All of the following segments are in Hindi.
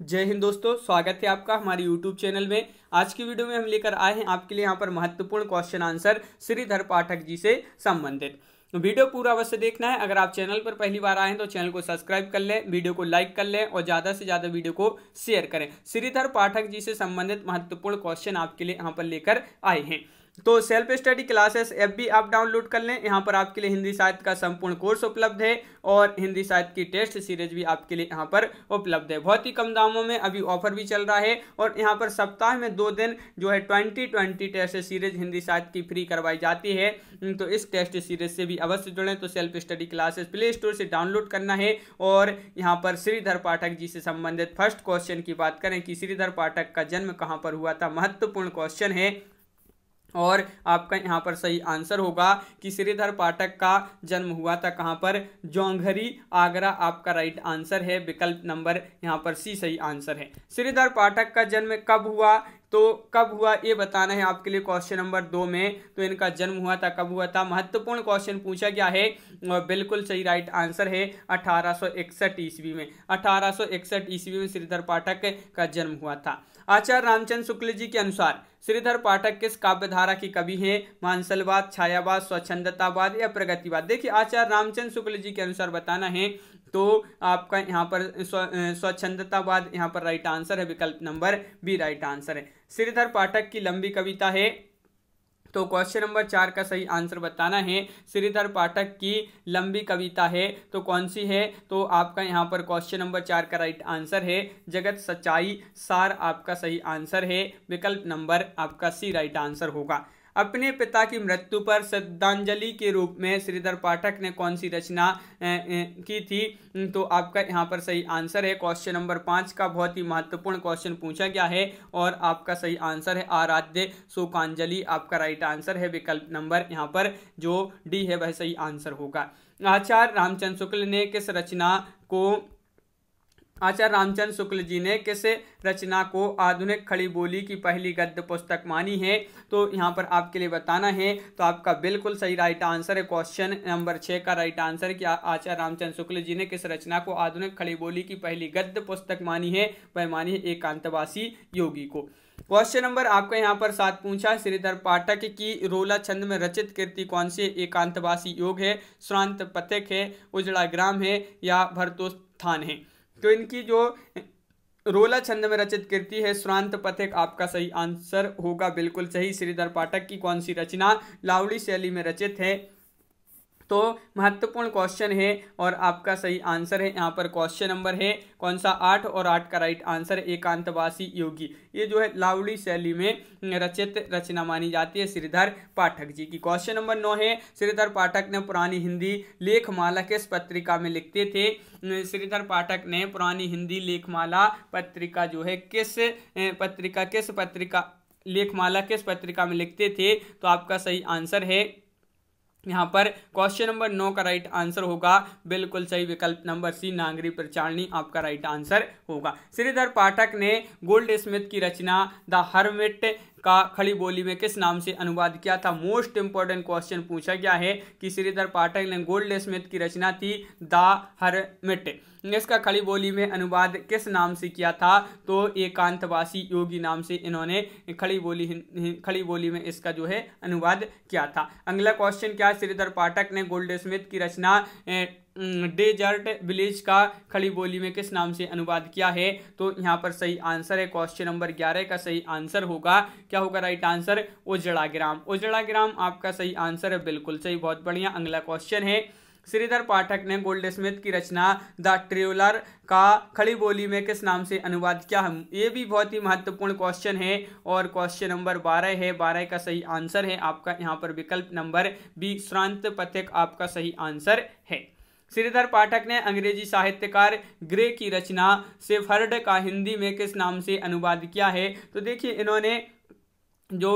जय हिंद दोस्तों स्वागत है आपका हमारे यूट्यूब चैनल में आज की वीडियो में हम लेकर आए हैं आपके लिए यहाँ पर महत्वपूर्ण क्वेश्चन आंसर श्रीधर पाठक जी से संबंधित तो वीडियो पूरा अवश्य देखना है अगर आप चैनल पर पहली बार आए हैं तो चैनल को सब्सक्राइब कर लें वीडियो को लाइक कर लें और ज़्यादा से ज़्यादा वीडियो को शेयर करें श्रीधर पाठक जी से संबंधित महत्वपूर्ण क्वेश्चन आपके लिए यहाँ पर लेकर आए हैं तो सेल्फ स्टडी क्लासेस ऐप भी आप डाउनलोड कर लें यहाँ पर आपके लिए हिंदी साहित्य का संपूर्ण कोर्स उपलब्ध है और हिंदी साहित्य की टेस्ट सीरीज भी आपके लिए यहाँ पर उपलब्ध है बहुत ही कम दामों में अभी ऑफर भी चल रहा है और यहाँ पर सप्ताह में दो दिन जो है twenty twenty test series Hindi साहित्य की फ्री करवाई जाती है हम्म, तो इस टेस्ट सीरीज से भी अवश्य जुड़ें तो self study classes play store से डाउनलोड करना है और यहाँ पर श्रीधर पाठक जी से संबंधित फर्स्ट क्वेश्चन की बात करें कि श्रीधर पाठक का जन्म कहाँ पर हुआ था महत्वपूर्ण क्वेश्चन है और आपका यहाँ पर सही आंसर होगा कि श्रीधर पाठक का जन्म हुआ था कहाँ पर जौंघरी आगरा आपका राइट आंसर है विकल्प नंबर यहाँ पर सी सही आंसर है श्रीधर पाठक का जन्म कब हुआ तो कब हुआ ये बताना है आपके लिए क्वेश्चन नंबर दो में तो इनका जन्म हुआ था कब हुआ था महत्वपूर्ण क्वेश्चन पूछा गया है और बिल्कुल सही राइट आंसर है अठारह ईस्वी में अठारह ईस्वी में श्रीधर पाठक का जन्म हुआ था आचार्य रामचंद्र शुक्ल जी के अनुसार श्रीधर पाठक किस काव्यधारा के कवि हैं मांसलवाद छायावाद स्वच्छंदतावाद या प्रगतिवाद देखिए आचार्य रामचंद्र शुक्ल जी के अनुसार बताना है तो आपका यहाँ पर स्वच्छंदतावाद यहाँ पर राइट आंसर है विकल्प नंबर बी राइट आंसर है श्रीधर पाठक की लंबी कविता है तो क्वेश्चन नंबर चार का सही आंसर बताना है श्रीधर पाठक की लंबी कविता है तो कौन सी है तो आपका यहाँ पर क्वेश्चन नंबर चार का राइट आंसर है जगत सच्चाई सार आपका सही आंसर है विकल्प नंबर आपका सी राइट आंसर होगा अपने पिता की मृत्यु पर श्रद्धांजलि के रूप में श्रीधर पाठक ने कौन सी रचना की थी हम्म, तो आपका यहाँ पर सही आंसर है क्वेश्चन नंबर पाँच का बहुत ही महत्वपूर्ण क्वेश्चन पूछा गया है और आपका सही आंसर है आराध्य शोकांजलि आपका राइट आंसर है विकल्प नंबर यहाँ पर जो डी है वह सही आंसर होगा आचार्य रामचंद्र शुक्ल ने किस रचना को आचार्य रामचंद्र शुक्ल जी ने किस रचना को आधुनिक खड़ी बोली की पहली गद्य पुस्तक मानी है तो यहाँ पर आपके लिए बताना है तो आपका बिल्कुल सही राइट आंसर है क्वेश्चन नंबर छः का राइट आंसर कि आचार्य रामचंद्र शुक्ल जी ने किस रचना को आधुनिक खड़ी बोली की पहली गद्य पुस्तक मानी है वह मानी है एकांतवासी योगी को क्वेश्चन नंबर आपका यहाँ पर सात पूछा श्रीधर पाठक की रोला छंद में रचित कृति कौन सी एकांतवासी योग है श्रांत पथिक है उजड़ा ग्राम है या भरतोस्थान है तो इनकी जो रोला छंद में रचित कृति है श्रांत पथिक आपका सही आंसर होगा बिल्कुल सही श्रीधर पाठक की कौन सी रचना लावली शैली में रचित है तो महत्वपूर्ण क्वेश्चन है और आपका सही आंसर है यहाँ पर क्वेश्चन नंबर है कौन सा आठ और आठ का राइट आंसर एकांतवासी योगी ये जो है लावली शैली में रचित रचना मानी जाती है श्रीधर पाठक जी की क्वेश्चन नंबर नौ है श्रीधर पाठक ने पुरानी हिंदी लेखमाला किस पत्रिका में लिखते थे श्रीधर पाठक ने पुरानी हिंदी लेखमाला पत्रिका जो है किस पत्रिका किस पत्रिका लेखमाला किस पत्रिका में लिखते थे तो आपका सही आंसर है यहाँ पर क्वेश्चन नंबर नौ का राइट आंसर होगा बिल्कुल सही विकल्प नंबर सी नागरी प्रचारणी आपका राइट आंसर होगा श्रीधर पाठक ने गोल्ड स्मिथ की रचना द हर्मिट का खड़ी बोली में किस नाम से अनुवाद किया था मोस्ट इंपॉर्टेंट क्वेश्चन पूछा गया है कि श्रीधर पाठक ने गोल्ड स्मिथ की रचना थी द हरमिट इसका खड़ी बोली में अनुवाद किस नाम से किया था तो एकांतवासी योगी नाम से इन्होंने खड़ी बोली खड़ी बोली में इसका जो है अनुवाद किया था अगला क्वेश्चन क्या श्रीधर पाठक ने गोल्ड स्मिथ की रचना डेजर्ट विलेज का खड़ी बोली में किस नाम से अनुवाद किया है तो यहाँ पर सही आंसर है क्वेश्चन नंबर ग्यारह का सही आंसर होगा क्या होगा राइट आंसर उजड़ा ग्राम उजड़ा ग्राम आपका सही आंसर है बिल्कुल सही बहुत बढ़िया अगला क्वेश्चन है श्रीधर पाठक ने गोल्ड स्मिथ की रचना द ट्रेवलर का खड़ी बोली में किस नाम से अनुवाद किया हम ये भी बहुत ही महत्वपूर्ण क्वेश्चन है और क्वेश्चन नंबर बारह है बारह का सही आंसर है आपका यहाँ पर विकल्प नंबर बी श्रांत पथिक आपका सही आंसर है श्रीधर पाठक ने अंग्रेजी साहित्यकार ग्रे की रचना सेफर्ड का हिंदी में किस नाम से अनुवाद किया है तो देखिए इन्होंने जो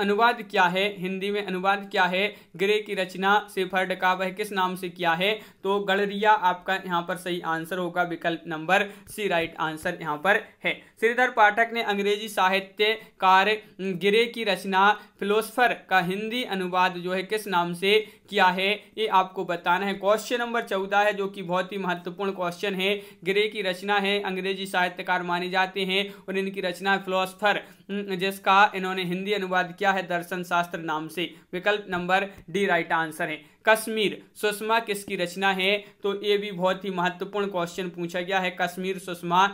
अनुवाद क्या है हिंदी में अनुवाद क्या है ग्रे की रचना फर्ड का वह किस नाम से किया है तो गड़रिया आपका यहाँ पर सही आंसर होगा विकल्प नंबर सी राइट आंसर यहाँ पर है श्रीधर पाठक ने अंग्रेजी साहित्यकार ग्रे की रचना फिलोसफर का हिंदी अनुवाद जो है किस नाम से किया है ये आपको बताना है क्वेश्चन नंबर चौदह है जो कि बहुत ही महत्वपूर्ण क्वेश्चन है ग्रे की रचना है अंग्रेजी साहित्यकार माने जाते हैं और इनकी रचना फिलोसफर जिसका इन्होंने हिंदी अनुवाद किया क्या है दर्शन शास्त्र नाम से विकल्प नंबर डी राइट आंसर है कश्मीर सुषमा किसकी रचना है तो ये भी बहुत ही महत्वपूर्ण क्वेश्चन पूछा गया है कश्मीर सुषमा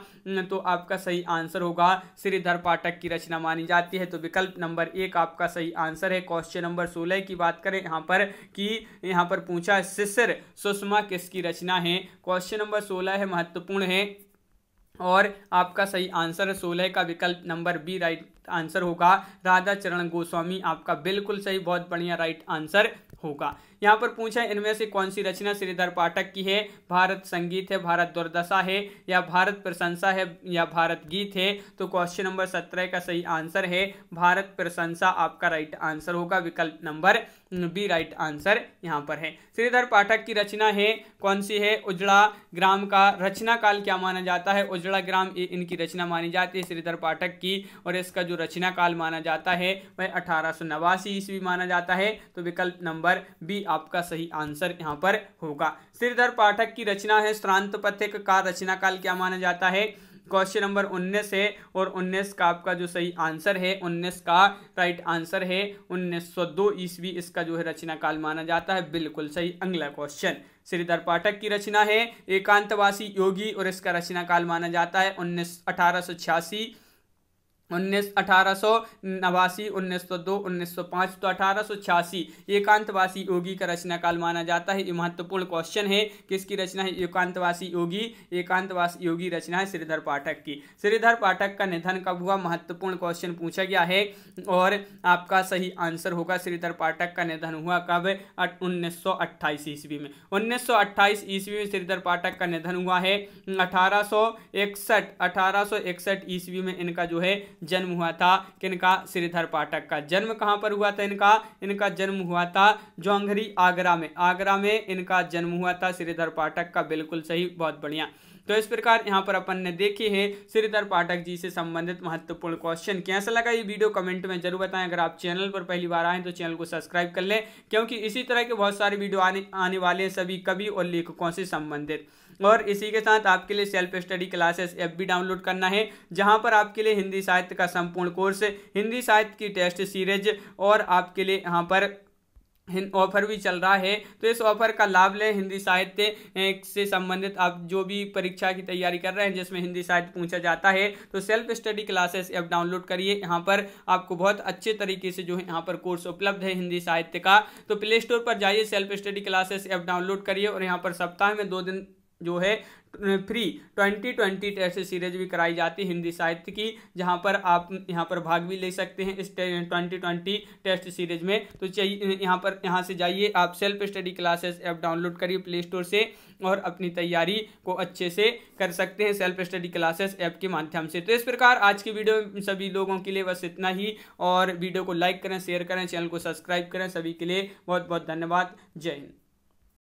तो आपका सही आंसर होगा श्रीधर पाठक की रचना मानी जाती है तो विकल्प नंबर एक आपका सही आंसर है क्वेश्चन नंबर सोलह की बात करें यहाँ पर कि यहाँ पर पूछा शिशिर सुषमा किसकी रचना है क्वेश्चन नंबर सोलह है महत्वपूर्ण है और आपका सही आंसर है सोलह का विकल्प नंबर बी राइट आंसर होगा राधा चरण गोस्वामी आपका बिल्कुल सही बहुत बढ़िया राइट आंसर होगा यहाँ पर पूछा है इनमें से कौन सी रचना श्रीधर पाठक की है भारत संगीत है भारत दुर्दशा है या भारत प्रशंसा है या भारत गीत है तो क्वेश्चन नंबर सत्रह का सही आंसर है भारत प्रशंसा आपका राइट आंसर होगा विकल्प नंबर बी राइट आंसर यहाँ पर है श्रीधर पाठक की रचना है कौन सी है उजड़ा ग्राम का रचना काल क्या माना जाता है उजड़ा ग्राम इनकी रचना मानी जाती है श्रीधर पाठक की और इसका जो रचना काल माना जाता है वह अठारह ईस्वी माना जाता है तो विकल्प नंबर पर भी आपका सही आंसर यहाँ पर होगा श्रीधर पाठक की रचना है श्रांत पथिक का रचना काल क्या माना जाता है क्वेश्चन नंबर 19 है और 19 का आपका जो सही आंसर है 19 का राइट आंसर है 1902 सौ ईस्वी इसका जो है रचना काल माना जाता है बिल्कुल सही अगला क्वेश्चन श्रीधर पाठक की रचना है एकांतवासी योगी और इसका रचना काल माना जाता है उन्नीस अठारह उन्नीस अठारह सौ नवासी उन्नीस सौ दो उन्नीस सौ पाँच तो अठारह सौ छियासी एकांतवासी योगी का रचनाकाल माना जाता है ये महत्वपूर्ण क्वेश्चन है किसकी रचना है एकांतवासी योगी एकांतवासी योगी रचना है श्रीधर पाठक की श्रीधर पाठक का निधन कब हुआ महत्वपूर्ण क्वेश्चन पूछा गया है और आपका सही आंसर होगा श्रीधर पाठक का निधन हुआ कब उन्नीस सौ अट्ठाईस ईस्वी में उन्नीस सौ अट्ठाईस ईस्वी में श्रीधर पाठक का निधन हुआ है अठारह सौ इकसठ अठारह सौ इकसठ ईस्वी में इनका जो है जन्म हुआ था किनका श्रीधर पाठक का जन्म कहाँ पर हुआ था इनका इनका जन्म हुआ था जौंघरी आगरा में आगरा में इनका जन्म हुआ था श्रीधर पाठक का बिल्कुल सही बहुत बढ़िया तो इस प्रकार यहाँ पर अपन ने देखे हैं श्रीधर पाठक जी से संबंधित महत्वपूर्ण क्वेश्चन कैसा लगा ये वीडियो कमेंट में जरूर बताएं अगर आप चैनल पर पहली बार आए तो चैनल को सब्सक्राइब कर लें क्योंकि इसी तरह के बहुत सारे वीडियो आने आने वाले हैं सभी कवि और लेखकों से संबंधित और इसी के साथ आपके लिए सेल्फ स्टडी क्लासेस एप भी डाउनलोड करना है जहाँ पर आपके लिए हिंदी साहित्य का संपूर्ण कोर्स हिंदी साहित्य की टेस्ट सीरीज और आपके लिए यहाँ पर ऑफर भी चल रहा है तो इस ऑफर का लाभ लें हिंदी साहित्य से संबंधित आप जो भी परीक्षा की तैयारी कर रहे हैं जिसमें हिंदी साहित्य पूछा जाता है तो self study classes app download करिए यहाँ पर आपको बहुत अच्छे तरीके से जो है यहाँ पर कोर्स उपलब्ध है हिंदी साहित्य का तो प्ले स्टोर पर जाइए self study classes app download करिए और यहाँ पर सप्ताह में दो दिन जो है free twenty twenty test series भी कराई जाती है हिंदी साहित्य की जहाँ पर आप यहाँ पर भाग भी ले सकते हैं इस ट्वेंटी ट्वेंटी टेस्ट सीरीज में तो चाहिए यहाँ पर यहाँ से जाइए आप self study classes app download play प्ले स्टोर से और अपनी तैयारी को अच्छे से कर सकते हैं सेल्फ स्टडी क्लासेस ऐप के माध्यम से तो इस प्रकार आज की वीडियो सभी लोगों के लिए बस इतना ही और वीडियो को लाइक करें शेयर करें चैनल को सब्सक्राइब करें सभी के लिए बहुत बहुत धन्यवाद जय हिंद